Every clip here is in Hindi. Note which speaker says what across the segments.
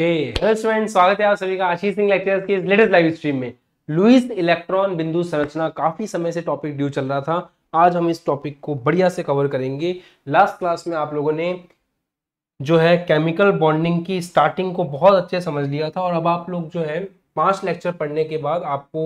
Speaker 1: स्टूडेंट स्वागत है आप सभी का Ashish Singh latest live stream में लुइस इलेक्ट्रॉन बिंदु संरचना काफी समय से टॉपिक ड्यू चल रहा था आज हम इस टॉपिक को बढ़िया से कवर करेंगे लास्ट क्लास में आप लोगों ने जो है केमिकल बॉन्डिंग की स्टार्टिंग को बहुत अच्छे समझ लिया था और अब आप लोग जो है पांच लेक्चर पढ़ने के बाद आपको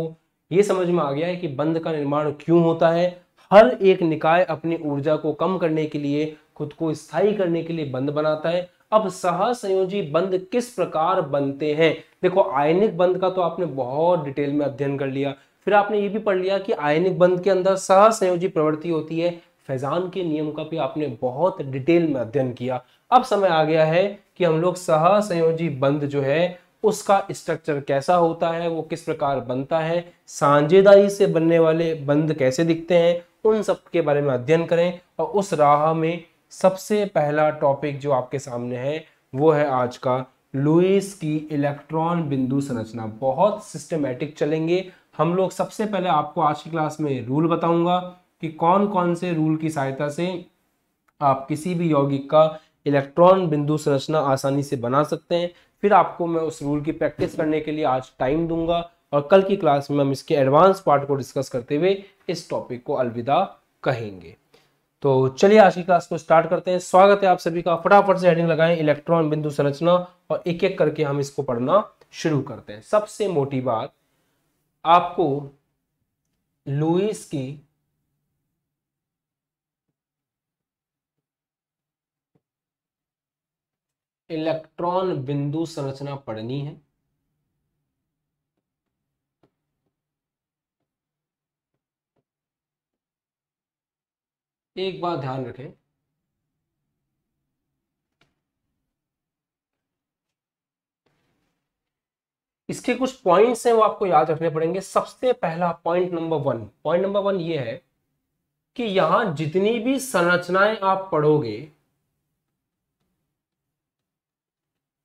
Speaker 1: ये समझ में आ गया है कि बंद का निर्माण क्यों होता है हर एक निकाय अपनी ऊर्जा को कम करने के लिए खुद को स्थायी करने के लिए बंद बनाता है अब सहसंयोजी बंद किस प्रकार बनते हैं देखो आयनिक बंद का तो आपने बहुत डिटेल में अध्ययन कर लिया फिर आपने ये भी पढ़ लिया कि आयनिक बंद के अंदर सहसंयोजी प्रवृत्ति होती है फैजान के नियम का भी आपने बहुत डिटेल में अध्ययन किया अब समय आ गया है कि हम लोग सहसंयोजी बंद जो है उसका स्ट्रक्चर कैसा होता है वो किस प्रकार बनता है सांझेदारी से बनने वाले बंद कैसे दिखते हैं उन सब के बारे में अध्ययन करें और उस राह में सबसे पहला टॉपिक जो आपके सामने है वो है आज का लुइस की इलेक्ट्रॉन बिंदु संरचना बहुत सिस्टमेटिक चलेंगे हम लोग सबसे पहले आपको आज की क्लास में रूल बताऊंगा कि कौन कौन से रूल की सहायता से आप किसी भी यौगिक का इलेक्ट्रॉन बिंदु संरचना आसानी से बना सकते हैं फिर आपको मैं उस रूल की प्रैक्टिस करने के लिए आज टाइम दूंगा और कल की क्लास में हम इसके एडवांस पार्ट को डिस्कस करते हुए इस टॉपिक को अलविदा कहेंगे तो चलिए आज की क्लास को स्टार्ट करते हैं स्वागत है आप सभी का फटाफट से हेडिंग लगाएं इलेक्ट्रॉन बिंदु संरचना और एक एक करके हम इसको पढ़ना शुरू करते हैं सबसे मोटी बात आपको लुइस की इलेक्ट्रॉन बिंदु संरचना पढ़नी है एक बात ध्यान रखें इसके कुछ पॉइंट्स हैं वो आपको याद रखने पड़ेंगे सबसे पहला point number one point number one ये है कि यहां जितनी भी संरचनाएं आप पढ़ोगे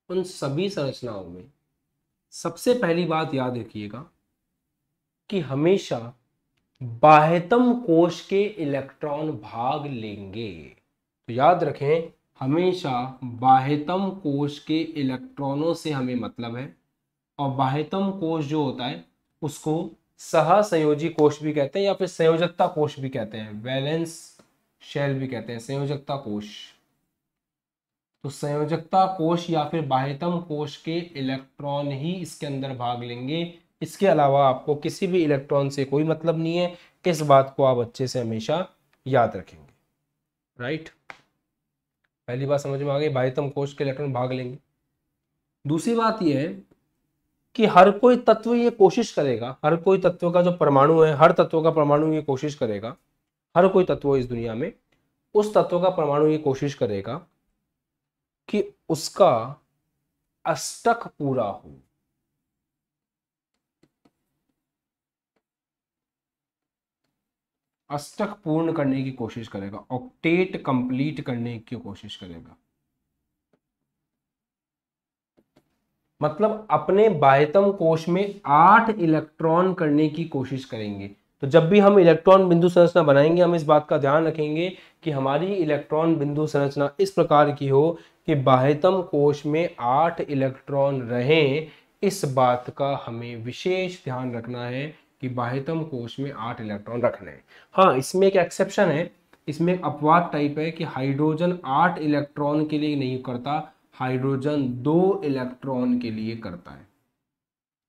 Speaker 1: उन सभी संरचनाओं में सबसे पहली बात याद रखिएगा कि हमेशा बाह्यतम कोश के इलेक्ट्रॉन भाग लेंगे तो याद रखें हमेशा बाह्यतम कोश के इलेक्ट्रॉनों से हमें मतलब है और बाह्यतम कोश जो होता है उसको सहसंयोजी कोश भी कहते हैं या फिर संयोजकता कोश भी कहते हैं बैलेंस शेल भी कहते हैं संयोजकता कोश तो संयोजकता कोश या फिर बाह्यतम कोश के इलेक्ट्रॉन ही इसके अंदर भाग लेंगे इसके अलावा आपको किसी भी इलेक्ट्रॉन से कोई मतलब नहीं है इस बात को आप अच्छे से हमेशा याद रखेंगे राइट पहली बात समझ में आ गई भाई बाह्यतम कोष के इलेक्ट्रॉन भाग लेंगे दूसरी बात यह है कि हर कोई तत्व ये कोशिश करेगा हर कोई तत्व का जो परमाणु है हर तत्व का परमाणु ये कोशिश करेगा हर कोई तत्व इस दुनिया में उस तत्व का परमाणु ये कोशिश करेगा कि उसका अष्टक पूरा हो अष्टक पूर्ण करने की कोशिश करेगा ऑक्टेट कंप्लीट करने की कोशिश करेगा मतलब अपने बाह्यतम कोश में आठ इलेक्ट्रॉन करने की कोशिश करेंगे तो जब भी हम इलेक्ट्रॉन बिंदु संरचना बनाएंगे हम इस बात का ध्यान रखेंगे कि हमारी इलेक्ट्रॉन बिंदु संरचना इस प्रकार की हो कि बाह्यतम कोश में आठ इलेक्ट्रॉन रहें इस बात का हमें विशेष ध्यान रखना है कि बाह्यतम कोश में आठ इलेक्ट्रॉन रखने हैं हाँ इसमें एक एक्सेप्शन है इसमें एक अपवाद टाइप है कि हाइड्रोजन आठ इलेक्ट्रॉन के लिए नहीं करता हाइड्रोजन दो इलेक्ट्रॉन के लिए करता है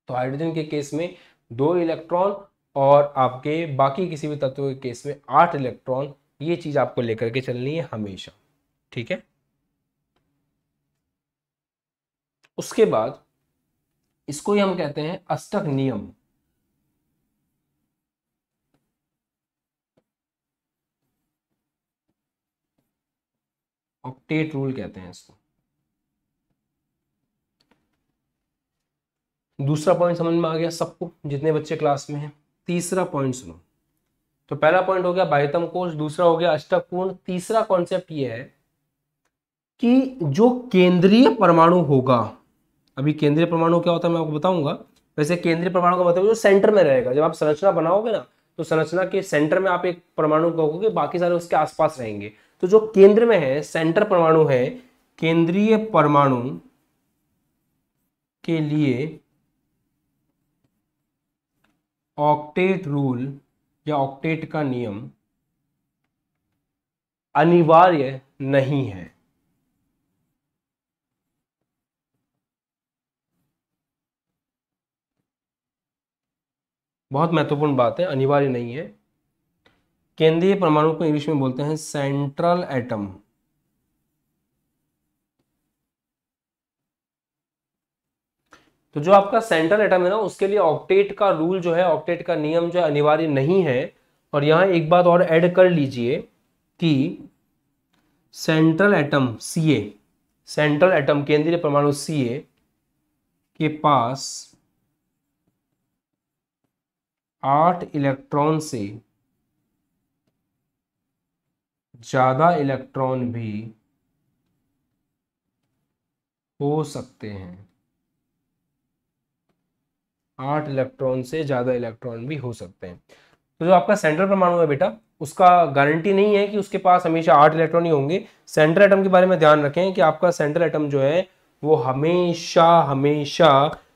Speaker 1: तो हाइड्रोजन के केस में दो इलेक्ट्रॉन और आपके बाकी किसी भी तत्व के केस में आठ इलेक्ट्रॉन ये चीज़ आपको लेकर के चलनी है हमेशा ठीक है उसके बाद इसको ही हम कहते हैं अष्टक नियम ऑक्टेट रूल कहते हैं इसको दूसरा पॉइंट समझ में आ गया सबको जितने बच्चे क्लास में हैं तीसरा पॉइंट सुनो तो पहला पॉइंट हो गया बाह्यतम कोश दूसरा हो गया अष्टपूर्ण तीसरा कॉन्सेप्ट यह है कि जो केंद्रीय परमाणु होगा अभी केंद्रीय परमाणु क्या होता है मैं आपको बताऊंगा वैसे केंद्रीय परमाणु का मतलब जो सेंटर में रहेगा जब आप संरचना बनाओगे ना तो संरचना के सेंटर में आप एक परमाणु कहोगे बाकी सारे उसके आसपास रहेंगे तो जो केंद्र में है सेंटर परमाणु है केंद्रीय परमाणु के लिए ऑक्टेट रूल या ऑक्टेट का नियम अनिवार्य नहीं है बहुत महत्वपूर्ण बात है अनिवार्य नहीं है केंद्रीय परमाणु को इंग्लिश में बोलते हैं सेंट्रल एटम तो जो आपका सेंट्रल एटम है ना उसके लिए ऑक्टेट का रूल जो है ऑक्टेट का नियम जो अनिवार्य नहीं है और यहां एक बात और ऐड कर लीजिए कि central atom CA central atom केंद्रीय परमाणु सीए के पास आठ इलेक्ट्रॉन से ज़्यादा इलेक्ट्रॉन भी हो सकते हैं आठ इलेक्ट्रॉन से ज़्यादा इलेक्ट्रॉन भी हो सकते हैं तो जो आपका सेंट्रल परमाणु है बेटा उसका गारंटी नहीं है कि उसके पास हमेशा आठ इलेक्ट्रॉन ही होंगे सेंट्रल एटम के बारे में ध्यान रखें कि आपका सेंट्रल एटम जो है वो हमेशा हमेशा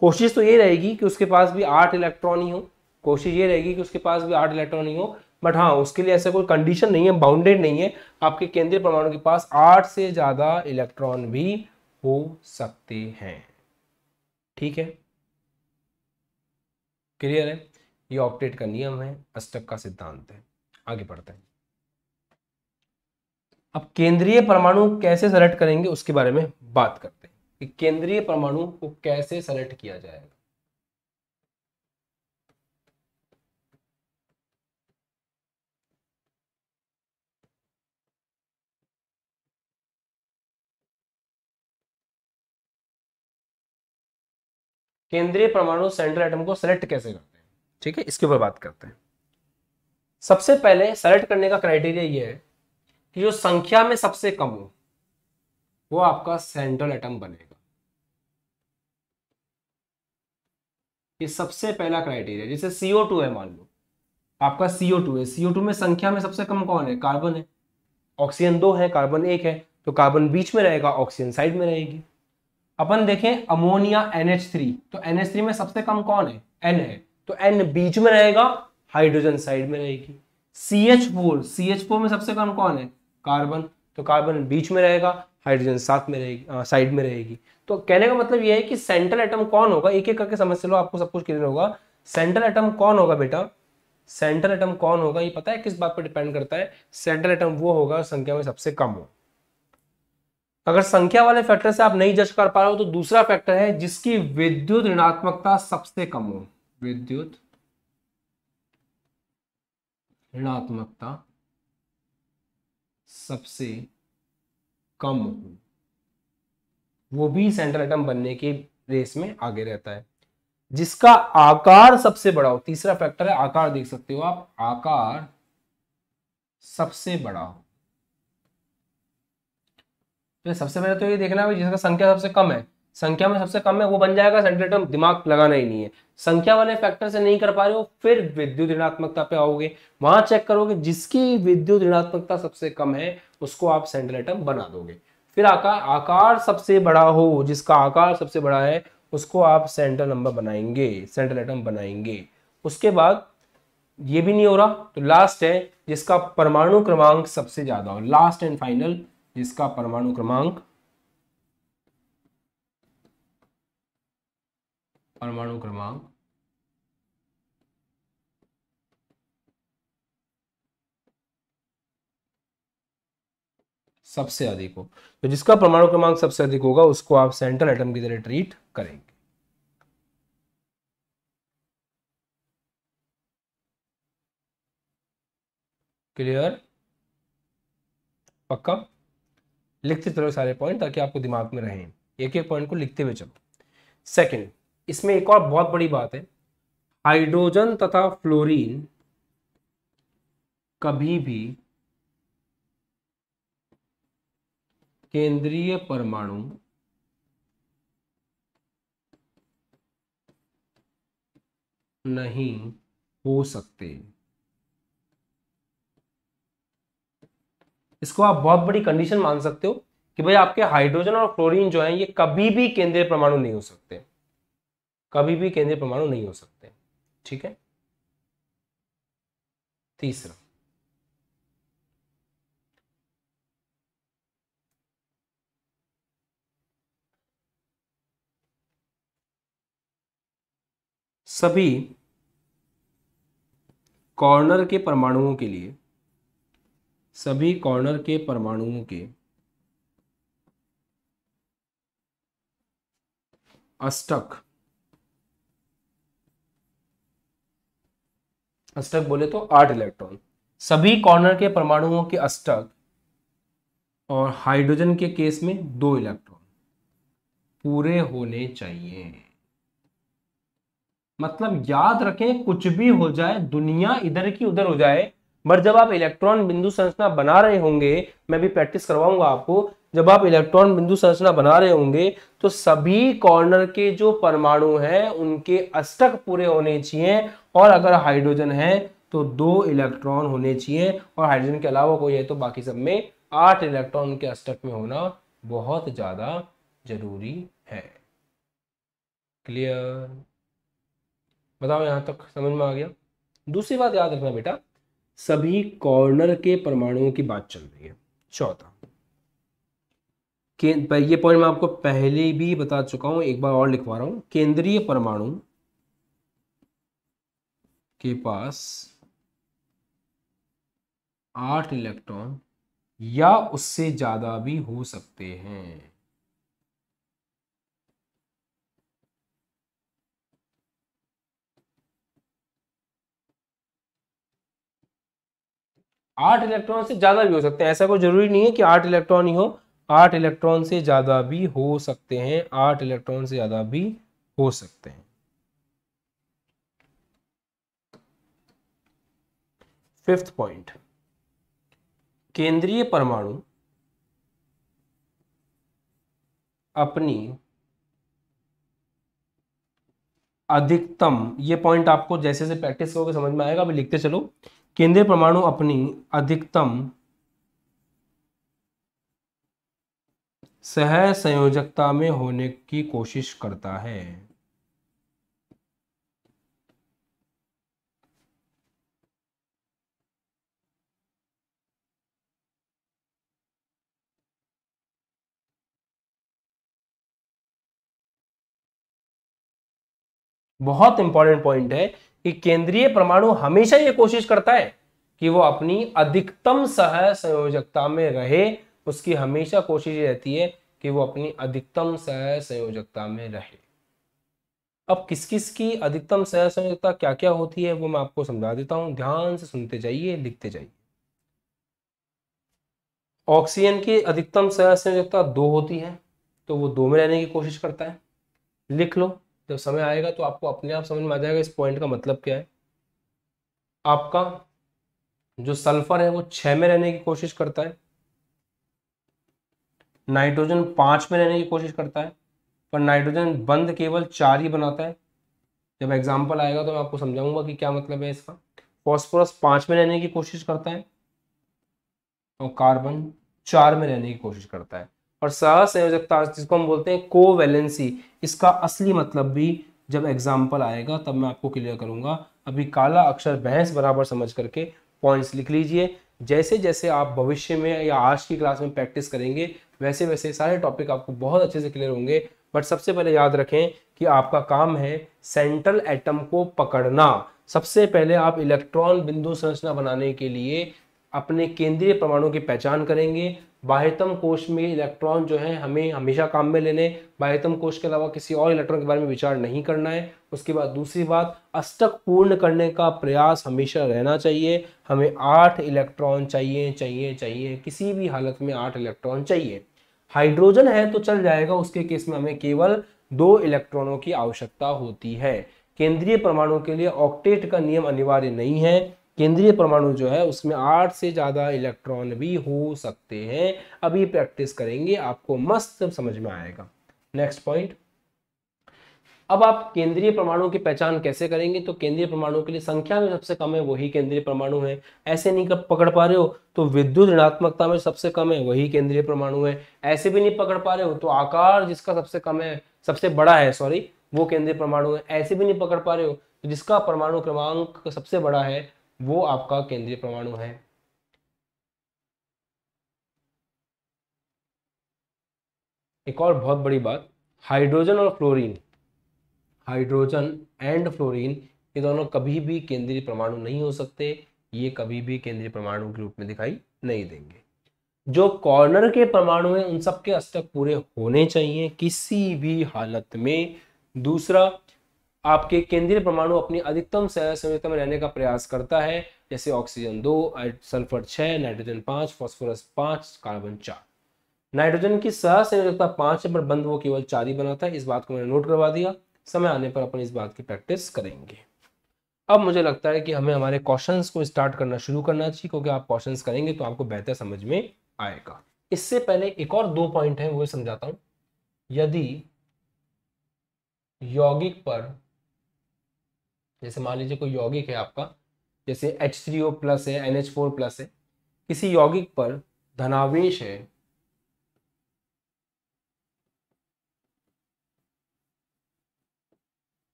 Speaker 1: कोशिश तो ये रहेगी कि उसके पास भी आठ इलेक्ट्रॉन ही हो कोशिश ये रहेगी कि उसके पास भी आठ इलेक्ट्रॉन ही हो बट हाँ उसके लिए ऐसा कोई कंडीशन नहीं है बाउंडेड नहीं है आपके केंद्रीय परमाणु के पास आठ से ज़्यादा इलेक्ट्रॉन भी हो सकते हैं ठीक है क्लियर है ये ऑप्टेट का नियम है अष्टक का सिद्धांत है आगे बढ़ते हैं अब केंद्रीय परमाणु कैसे सेलेक्ट करेंगे उसके बारे में बात करते हैं कि केंद्रीय परमाणु को कैसे सेलेक्ट किया जाएगा केंद्रीय परमाणु सेंट्रल एटम को सेलेक्ट कैसे करते हैं ठीक है इसके ऊपर बात करते हैं सबसे पहले सेलेक्ट करने का क्राइटेरिया ये है कि जो संख्या में सबसे कम हो वो आपका सेंट्रल एटम बनेगा ये सबसे पहला क्राइटेरिया जैसे सीओ टू है मान लो आपका सीओ टू है सीओ टू में संख्या में सबसे कम कौन है कार्बन है ऑक्सीजन दो है कार्बन एक है तो कार्बन बीच में रहेगा ऑक्सीजन साइड में रहेगी अपन देखें अमोनिया NH3 तो NH3 में सबसे कम कौन है N है तो N बीच में रहेगा हाइड्रोजन साइड में रहेगी CH4 CH4 में सबसे कम कौन है कार्बन तो कार्बन बीच में रहेगा हाइड्रोजन साथ में रहेगी साइड में रहेगी तो कहने का मतलब यह है कि सेंट्रल एटम कौन होगा एक एक करके समझ लो आपको सब कुछ क्लियर होगा सेंट्रल एटम कौन होगा बेटा सेंट्रल एटम कौन होगा ये पता है किस बात पर डिपेंड करता है सेंट्रल एटम वो होगा संख्या में सबसे कम हो अगर संख्या वाले फैक्टर से आप नहीं जज कर पा रहे हो तो दूसरा फैक्टर है जिसकी विद्युत ऋणात्मकता सबसे कम हो विद्युत ऋणात्मकता सबसे कम हो वो भी सेंट्रल एटम बनने के रेस में आगे रहता है जिसका आकार सबसे बड़ा हो तीसरा फैक्टर है आकार देख सकते हो आप आकार सबसे बड़ा हो तो सबसे पहले तो ये देखना है जिसका संख्या सबसे कम है संख्या में सबसे कम है वो बन जाएगा सेंट्रल टर्म दिमाग लगाना ही नहीं है संख्या वाले फैक्टर से नहीं कर पा रहे हो फिर विद्युत ऋणात्मकता पे आओगे वहां चेक करोगे जिसकी विद्युत ऋणात्मकता सबसे कम है उसको आप सेंट्रल टर्म बना दोगे फिर आकार आकार सबसे बड़ा हो जिसका आकार सबसे बड़ा है उसको आप सेंट्रल नंबर बनाएंगे सेंट्रल एटम बनाएंगे उसके बाद ये भी नहीं हो रहा तो लास्ट है जिसका परमाणु क्रमांक सबसे ज्यादा हो लास्ट एंड फाइनल जिसका परमाणु क्रमांक परमाणु क्रमांक सबसे अधिक हो तो जिसका परमाणु क्रमांक सबसे अधिक होगा उसको आप सेंट्रल एटम की तरह ट्रीट करेंगे क्लियर पक्का लिखते चलो सारे पॉइंट ताकि आपको दिमाग में रहें एक एक पॉइंट को लिखते हुए चलो सेकंड इसमें एक और बहुत बड़ी बात है हाइड्रोजन तथा फ्लोरीन कभी भी केंद्रीय परमाणु नहीं हो सकते इसको आप बहुत बड़ी कंडीशन मान सकते हो कि भाई आपके हाइड्रोजन और क्लोरीन जो है ये कभी भी केंद्रीय परमाणु नहीं हो सकते कभी भी केंद्रीय परमाणु नहीं हो सकते ठीक है तीसरा सभी कॉर्नर के परमाणुओं के लिए सभी कॉर्नर के परमाणुओं के अष्टक अष्टक बोले तो आठ इलेक्ट्रॉन सभी कॉर्नर के परमाणुओं के अष्टक और हाइड्रोजन के केस में दो इलेक्ट्रॉन पूरे होने चाहिए मतलब याद रखें कुछ भी हो जाए दुनिया इधर की उधर हो जाए बट जब आप इलेक्ट्रॉन बिंदु संरचना बना रहे होंगे मैं भी प्रैक्टिस करवाऊंगा आपको जब आप इलेक्ट्रॉन बिंदु संरचना बना रहे होंगे तो सभी कॉर्नर के जो परमाणु हैं उनके अष्टक पूरे होने चाहिए और अगर हाइड्रोजन है तो दो इलेक्ट्रॉन होने चाहिए और हाइड्रोजन के अलावा कोई है तो बाकी सब में आठ इलेक्ट्रॉन के अष्टक में होना बहुत ज़्यादा जरूरी है क्लियर बताओ यहाँ तक समझ में आ गया दूसरी बात याद रखना बेटा सभी कॉर्नर के परमाणुओं की बात चल रही है चौथा ये पॉइंट मैं आपको पहले भी बता चुका हूं एक बार और लिखवा रहा हूं केंद्रीय परमाणु के पास आठ इलेक्ट्रॉन या उससे ज्यादा भी हो सकते हैं आठ इलेक्ट्रॉन से ज्यादा भी हो सकते हैं ऐसा कोई जरूरी नहीं है कि आठ इलेक्ट्रॉन ही हो आठ इलेक्ट्रॉन से ज्यादा भी हो सकते हैं आठ इलेक्ट्रॉन से ज्यादा भी हो सकते हैं फिफ्थ पॉइंट केंद्रीय परमाणु अपनी अधिकतम ये पॉइंट आपको जैसे जैसे प्रैक्टिस करोगे समझ में आएगा अभी लिखते चलो केंद्रीय परमाणु अपनी अधिकतम सह संयोजकता में होने की कोशिश करता है बहुत इंपॉर्टेंट पॉइंट है कि केंद्रीय परमाणु हमेशा ये कोशिश करता है कि वो अपनी अधिकतम सह संयोजकता में रहे उसकी हमेशा कोशिश रहती है कि वो अपनी अधिकतम सह संयोजकता में रहे अब किस किस की अधिकतम सह संयोजकता क्या क्या होती है वो मैं आपको समझा देता हूं ध्यान से सुनते जाइए लिखते जाइए ऑक्सीजन की अधिकतम सह संयोजकता दो होती है तो वो दो में रहने की कोशिश करता है लिख लो जब समय आएगा तो आपको अपने आप समझ में आ जाएगा इस पॉइंट का मतलब क्या है आपका जो सल्फर है वो छः में रहने की कोशिश करता है नाइट्रोजन पाँच में रहने की कोशिश करता है पर नाइट्रोजन बंद केवल चार ही बनाता है जब एग्जाम्पल आएगा तो मैं आपको समझाऊंगा कि क्या मतलब है इसका फॉस्फोरस पाँच में रहने की कोशिश करता है और कार्बन चार में रहने की कोशिश करता है और सहसंयोजकता जिसको हम बोलते हैं वैलेंसी इसका असली मतलब भी जब एग्जाम्पल आएगा तब मैं आपको क्लियर करूंगा अभी काला अक्षर भैंस बराबर समझ करके पॉइंट्स लिख लीजिए जैसे जैसे आप भविष्य में या आज की क्लास में प्रैक्टिस करेंगे वैसे वैसे सारे टॉपिक आपको बहुत अच्छे से क्लियर होंगे बट सबसे पहले याद रखें कि आपका काम है सेंट्रल एटम को पकड़ना सबसे पहले आप इलेक्ट्रॉन बिंदु संरचना बनाने के लिए अपने केंद्रीय परमाणु की पहचान करेंगे बाह्यतम कोष में इलेक्ट्रॉन जो है हमें हमेशा काम में लेने बाह्यतम कोष के अलावा किसी और इलेक्ट्रॉन के बारे में विचार नहीं करना है उसके बाद दूसरी बात अष्टक पूर्ण करने का प्रयास हमेशा रहना चाहिए हमें आठ इलेक्ट्रॉन चाहिए चाहिए चाहिए किसी भी हालत में आठ इलेक्ट्रॉन चाहिए हाइड्रोजन है तो चल जाएगा उसके केस में हमें केवल दो इलेक्ट्रॉनों की आवश्यकता होती है केंद्रीय परमाणु के लिए ऑक्टेट का नियम अनिवार्य नहीं है केंद्रीय परमाणु जो है उसमें आठ से ज़्यादा इलेक्ट्रॉन भी हो सकते हैं अभी प्रैक्टिस करेंगे आपको मस्त समझ में आएगा नेक्स्ट पॉइंट अब आप केंद्रीय परमाणु की पहचान कैसे करेंगे तो केंद्रीय परमाणु के लिए संख्या में सबसे कम है वही केंद्रीय परमाणु है ऐसे नहीं कर पकड़ पा रहे हो तो विद्युत ऋणात्मकता में सबसे कम है वही केंद्रीय परमाणु है ऐसे भी नहीं पकड़ पा रहे हो तो आकार जिसका सबसे कम है सबसे बड़ा है सॉरी वो केंद्रीय परमाणु है ऐसे भी नहीं पकड़ पा रहे हो तो जिसका परमाणु क्रमांक सबसे बड़ा है वो आपका केंद्रीय परमाणु है एक और बहुत बड़ी बात हाइड्रोजन और फ्लोरीन हाइड्रोजन एंड फ्लोरीन ये दोनों कभी भी केंद्रीय परमाणु नहीं हो सकते ये कभी भी केंद्रीय परमाणु के रूप में दिखाई नहीं देंगे जो कॉर्नर के परमाणु हैं उन सबके अस्तक पूरे होने चाहिए किसी भी हालत में दूसरा आपके केंद्रीय परमाणु अपनी अधिकतम संयुक्त में रहने का प्रयास करता है जैसे ऑक्सीजन दो सल्फर छः नाइट्रोजन पाँच फॉस्फोरस पाँच कार्बन चार नाइट्रोजन की सहसंयोजकता पाँच पर बंद वो केवल चार ही बनाता है इस बात को मैंने नोट करवा दिया समय आने पर अपन इस बात की प्रैक्टिस करेंगे अब मुझे लगता है कि हमें हमारे क्वेश्चंस को स्टार्ट करना शुरू करना चाहिए क्योंकि आप क्वेश्चंस करेंगे तो आपको बेहतर समझ में आएगा इससे पहले एक और दो पॉइंट है वो समझाता हूं यदि यौगिक पर जैसे मान लीजिए कोई यौगिक है आपका जैसे एच थ्री ओ प्लस है एन एच फोर प्लस है किसी यौगिक पर धनावेश है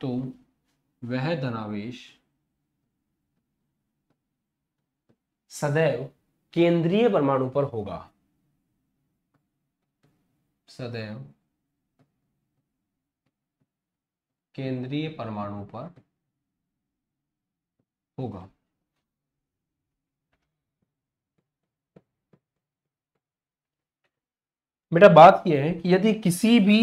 Speaker 1: तो वह धनावेश सदैव केंद्रीय परमाणु पर होगा सदैव केंद्रीय परमाणु पर होगा बेटा बात यह है कि यदि किसी भी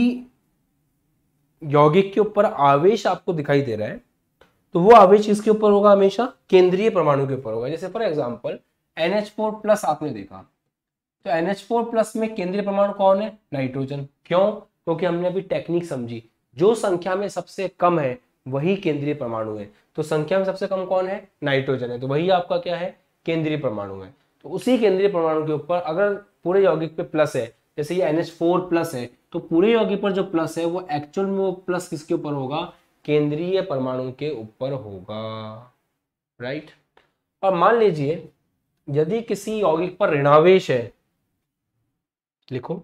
Speaker 1: यौगिक के ऊपर आवेश आपको दिखाई दे रहा है तो वो आवेश इसके ऊपर होगा हमेशा केंद्रीय परमाणु के ऊपर होगा जैसे फॉर एग्जाम्पल NH4 प्लस आपने देखा तो NH4 प्लस में केंद्रीय परमाणु कौन है नाइट्रोजन क्यों क्योंकि हमने अभी टेक्निक समझी जो संख्या में सबसे कम है वही केंद्रीय परमाणु है तो संख्या में सबसे कम कौन है नाइट्रोजन है तो वही आपका क्या है केंद्रीय परमाणु है तो उसी केंद्रीय परमाणु के ऊपर अगर पूरे यौगिक पे प्लस है जैसे ये एन प्लस है तो पूरे यौगिक पर जो प्लस है वो एक्चुअल में वो प्लस किसके ऊपर होगा केंद्रीय परमाणु के ऊपर होगा राइट और मान लीजिए यदि किसी यौगिक पर ऋणावेश है लिखो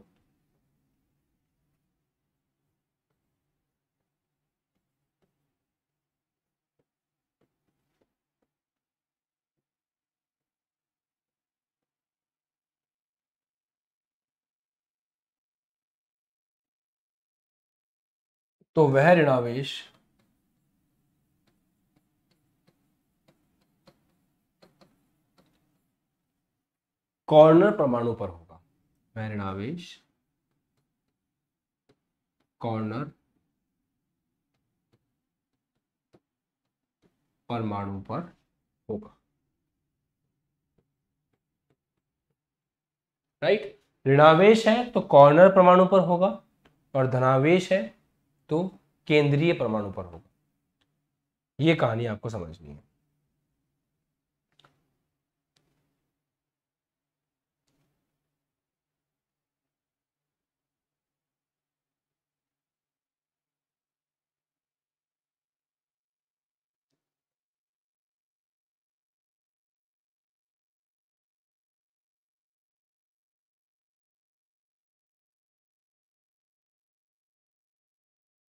Speaker 1: तो वह ऋणावेश कॉर्नर परमाणु पर होगा वह ऋणावेश कॉर्नर परमाणु पर होगा राइट ऋणावेश है तो कॉर्नर परमाणु पर होगा और धनावेश है तो केंद्रीय परमाणु पर होगा ये कहानी आपको समझनी है